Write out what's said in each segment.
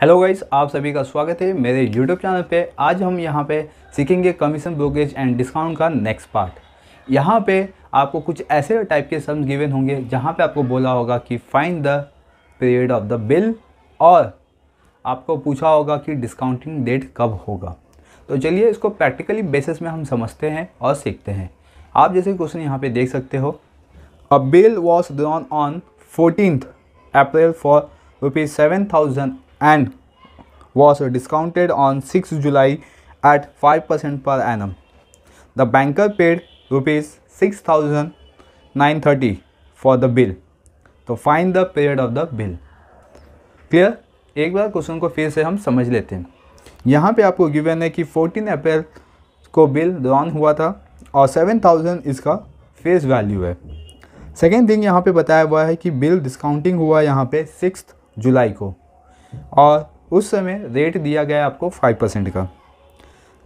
Hello guys आप सभी का स्वागत है मेरे यूट्यूब चैनल पे आज हम यहाँ पे सीखेंगे कमीशन ब्रोकेज एंड डिस्काउंट का नेक्स्ट पार्ट यहाँ पे आपको कुछ ऐसे टाइप के सम्स गिवन होंगे जहाँ पे आपको बोला होगा कि find the period of the bill और आपको पूछा होगा कि डिस्काउंटिंग डेट कब होगा तो चलिए इसको प्रैक्टिकली बेसिस में हम समझते हैं और सीखते हैं आप जैसे क्वेश्चन यहाँ पर देख सकते हो a bill was drawn on fourteen April for rupees seven thousand and was discounted on 6 July at 5% per annum. The banker paid rupees 6930 for the bill. तो find the period of the bill clear एक बार question को फिर से हम समझ लेते हैं यहाँ पे आपको गिवन है कि 14 अप्रैल को बिल ड्रॉन हुआ था और 7000 इसका फेस वैल्यू है सेकेंड थिंग यहाँ पे बताया हुआ है कि बिल डिस्काउंटिंग हुआ यहाँ पे सिक्स जुलाई को और उस समय रेट दिया गया आपको फाइव परसेंट का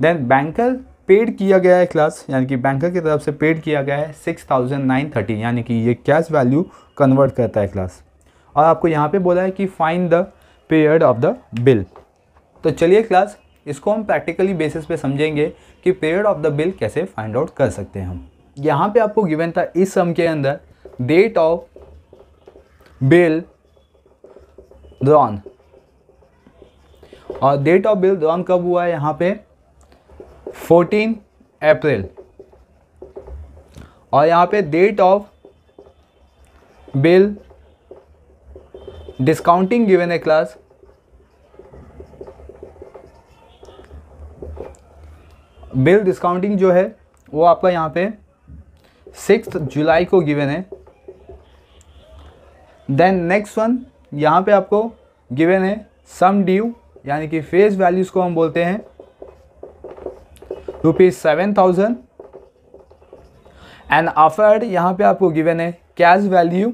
देन बैंकर पेड किया गया है क्लास यानी कि बैंकर की तरफ से पेड किया गया है सिक्स थाउजेंड नाइन थर्टी यानी कि ये कैश वैल्यू कन्वर्ट करता है क्लास और आपको यहाँ पे बोला है कि find the period of the bill तो चलिए क्लास इसको हम प्रैक्टिकली बेसिस पे समझेंगे कि पीरियड ऑफ द बिल कैसे फाइंड आउट कर सकते हैं हम यहाँ पे आपको गिवन था इस सम के अंदर डेट ऑफ बिल ड्रॉन और डेट ऑफ बिल दौरान कब हुआ है यहाँ पे 14 अप्रैल और यहाँ पे date of bill discounting given a class bill discounting जो है वो आपका यहाँ पे सिक्स जुलाई को गिवन है देन नेक्स्ट वन यहाँ पे आपको गिवन है सम ड्यू यानी कि फेस वैल्यूज़ को हम बोलते हैं रुपीज़ सेवन थाउजेंड एंड अफर्ड यहां पे आपको गिवन है cash value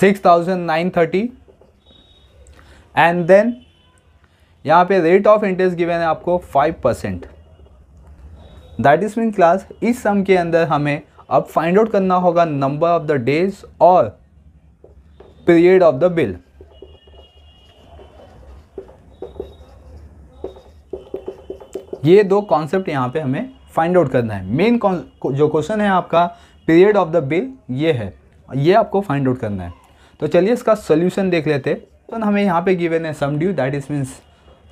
six thousand nine thirty and then यहाँ पे रेट ऑफ इंटरेस्ट गिवन है आपको five percent that is mean class इस सम के अंदर हमें अब फाइंड आउट करना होगा नंबर ऑफ द डेज और पीरियड ऑफ द बिल ये दो कॉन्सेप्ट यहाँ पे हमें फाइंड आउट करना है मेन जो क्वेश्चन है आपका पीरियड ऑफ द बिल ये है ये आपको फाइंड आउट करना है तो चलिए इसका सोल्यूशन देख लेते तो हमें यहाँ पे गिवन है sum due that is means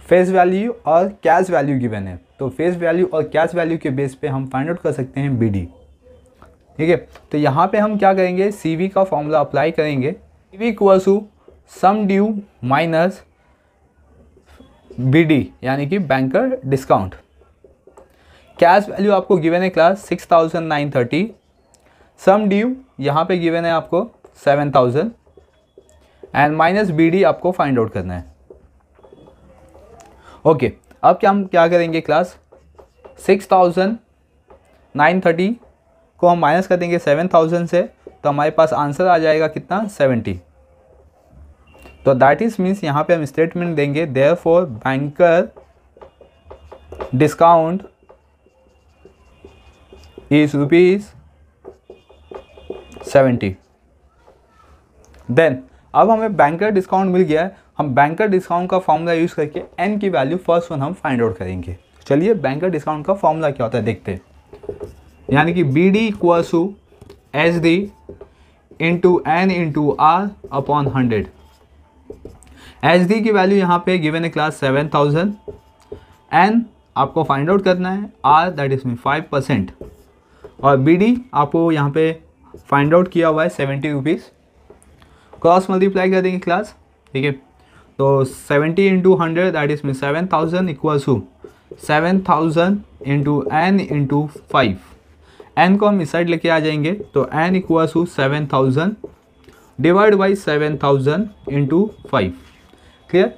face value और कैश वैल्यू गिवन है तो फेस वैल्यू और कैश वैल्यू के बेस पे हम फाइंड आउट कर सकते हैं बी ठीक है तो यहाँ पे हम क्या करेंगे सी का फॉर्मूला अप्लाई करेंगे C V equals to sum due minus B यानी कि बैंकर डिस्काउंट कैश वैल्यू आपको गिवन है class six thousand nine thirty sum due यहाँ पे गिवन है आपको seven thousand and minus B D आपको फाइंड आउट करना है ओके okay, अब क्या हम क्या करेंगे class six thousand nine thirty को हम माइनस कर देंगे सेवन थाउजेंड से तो हमारे पास आंसर आ जाएगा कितना सेवेंटी तो दैट इज मीन्स यहाँ पे हम स्टेटमेंट देंगे there for banker discount is rupees seventy then अब हमें बैंकर डिस्काउंट मिल गया है हम बैंकर डिस्काउंट का फॉर्मूला यूज़ करके एन की वैल्यू फर्स्ट वन हम फाइंड आउट करेंगे चलिए बैंकर डिस्काउंट का फॉर्मूला क्या होता है देखते हैं यानी कि B D equal to H D into N into R upon hundred H D की वैल्यू यहाँ पे गिवन है क्लास सेवन थाउजेंड एन आपको फाइंड आउट करना है R that is me five percent और बी डी आपको यहाँ पे फाइंड आउट किया हुआ है सेवेंटी रुपीज़ क्रॉस मल्टीप्लाई कर देंगे क्लास ठीक है तो seventy into hundred that is me seven thousand equal to seven thousand into N into five N को हम इस साइड लेके आ जाएंगे तो N equal to seven thousand divide by seven thousand into five clear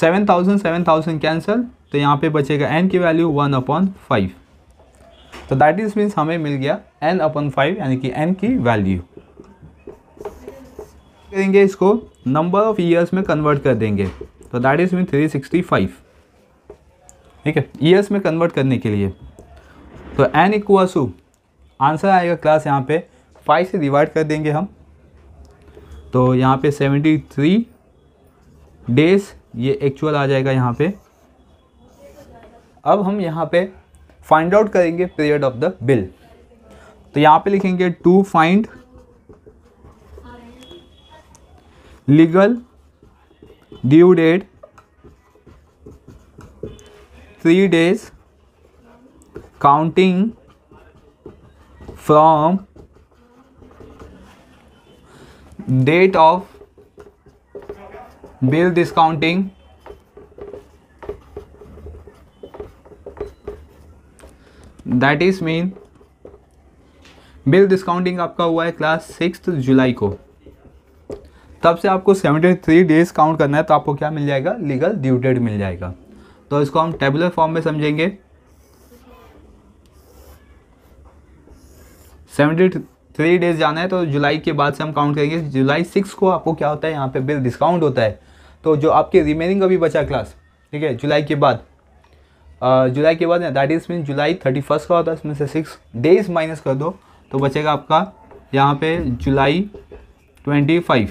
seven thousand seven thousand cancel तो यहाँ पे बचेगा एन की वैल्यू वन अपॉन फाइव तो दैट इज मीन्स हमें मिल गया एन अपॉन फाइव यानी कि एन की वैल्यू करेंगे इसको नंबर ऑफ ईयर्स में कन्वर्ट कर देंगे तो that is mean three sixty five ठीक है ईयर्स में कन्वर्ट करने के लिए तो एन इक्वल्स टू आंसर आएगा क्लास यहाँ पे फाइव से डिवाइड कर देंगे हम तो यहाँ पे सेवेंटी थ्री डेज ये एक्चुअल आ जाएगा यहाँ पे अब हम यहाँ पे फाइंड आउट करेंगे पीरियड ऑफ द बिल तो यहाँ पे लिखेंगे to find legal due date three days counting from date of bill discounting that is mean bill discounting आपका हुआ है क्लास सिक्स जुलाई को तब से आपको सेवेंटी थ्री डेज काउंट करना है तो आपको क्या मिल जाएगा लीगल ड्यू डेट मिल जाएगा तो इसको हम टेबुलर फॉर्म में समझेंगे सेवेंटी थ्री डेज जाना है तो जुलाई के बाद से हम काउंट करेंगे जुलाई सिक्स को आपको क्या होता है यहाँ पे बिल डिस्काउंट होता है तो जो आपके रिमेनिंग अभी बचा क्लास ठीक है जुलाई के बाद जुलाई के बाद that is mean July thirty first का होता है इसमें से सिक्स डेज माइनस कर दो तो बचेगा आपका यहाँ पे जुलाई ट्वेंटी फाइव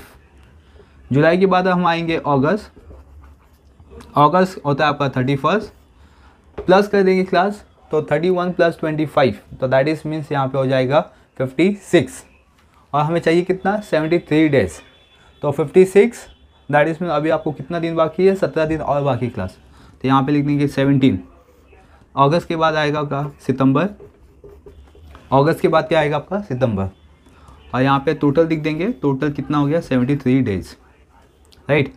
जुलाई के बाद हम आएंगे अगस्त अगस्त होता है आपका थर्टी फर्स्ट प्लस कर देंगे क्लास तो thirty one plus twenty five तो दैट इज मीन्स यहाँ पे हो जाएगा फिफ्टी सिक्स और हमें चाहिए कितना सेवेंटी थ्री डेज तो fifty six that is mean अभी आपको कितना दिन बाकी है सत्रह दिन और बाकी क्लास तो यहाँ पे लिख देंगे सेवनटीन अगस्त के बाद आएगा आपका सितंबर अगस्त के बाद क्या आएगा आपका सितंबर और यहाँ पे टोटल लिख देंगे टोटल कितना हो गया सेवेंटी थ्री डेज राइट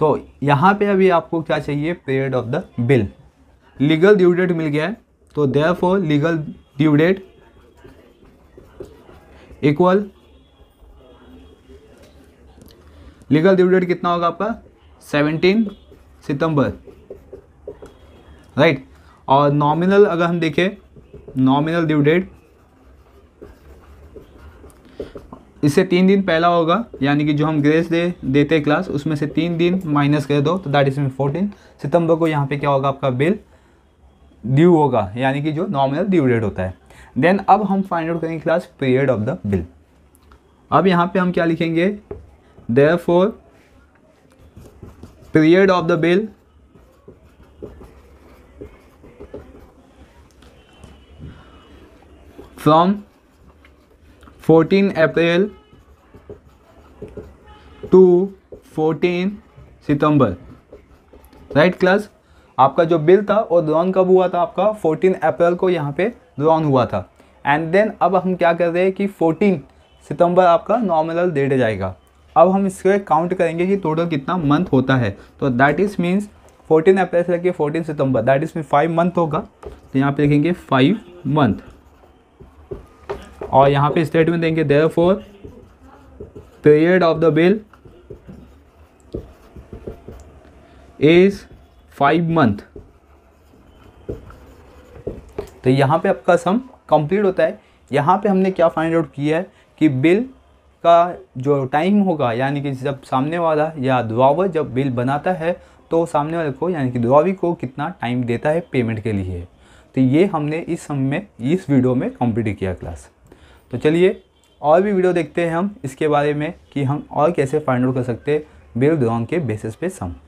तो यहाँ पे अभी आपको क्या चाहिए period of the bill legal due date मिल गया है तो there legal due date equal legal due date कितना होगा आपका सेवनटीन सितंबर राइट और नॉमिनल अगर हम देखें नॉमिनल ड्यू डेट इससे तीन दिन पहला होगा यानी कि जो हम ग्रेस दे देते क्लास उसमें से तीन दिन माइनस कर दो तो दैट इज मीन फोर्टीन सितंबर को यहाँ पे क्या होगा आपका बिल ड्यू होगा यानी कि जो नॉमिनल ड्यू डेट होता है देन अब हम फाइंड आउट करेंगे class period of the bill अब यहाँ पे हम क्या लिखेंगे therefore period of the bill from 14 April to 14 september right class आपका जो बिल था और ड्रॉन कब हुआ था आपका 14 अप्रैल को यहाँ पे ड्रॉन हुआ था एंड देन अब हम क्या कर रहे हैं कि 14 सितंबर आपका नॉर्मल डेट जाएगा अब हम इसके काउंट करेंगे कि टोटल कितना मंथ होता है तो that is means fourteen April से लेके फोर्टीन सितंबर that is mean five month होगा तो यहाँ पे लिखेंगे फाइव मंथ और यहाँ पे स्टेट में देंगे there for period of the bill is five month तो यहाँ पे आपका सम कंप्लीट होता है यहाँ पे हमने क्या फाइंड आउट किया है कि बिल का जो टाइम होगा यानी कि जब सामने वाला या दुआवर जब बिल बनाता है तो सामने वाले को यानी कि दुआवी को कितना टाइम देता है पेमेंट के लिए तो ये हमने इस समय में इस वीडियो में कंप्लीट किया क्लास तो चलिए और भी वीडियो देखते हैं हम इसके बारे में कि हम और कैसे फाइंड आउट कर सकते हैं बिल दुआ के बेसिस पे सम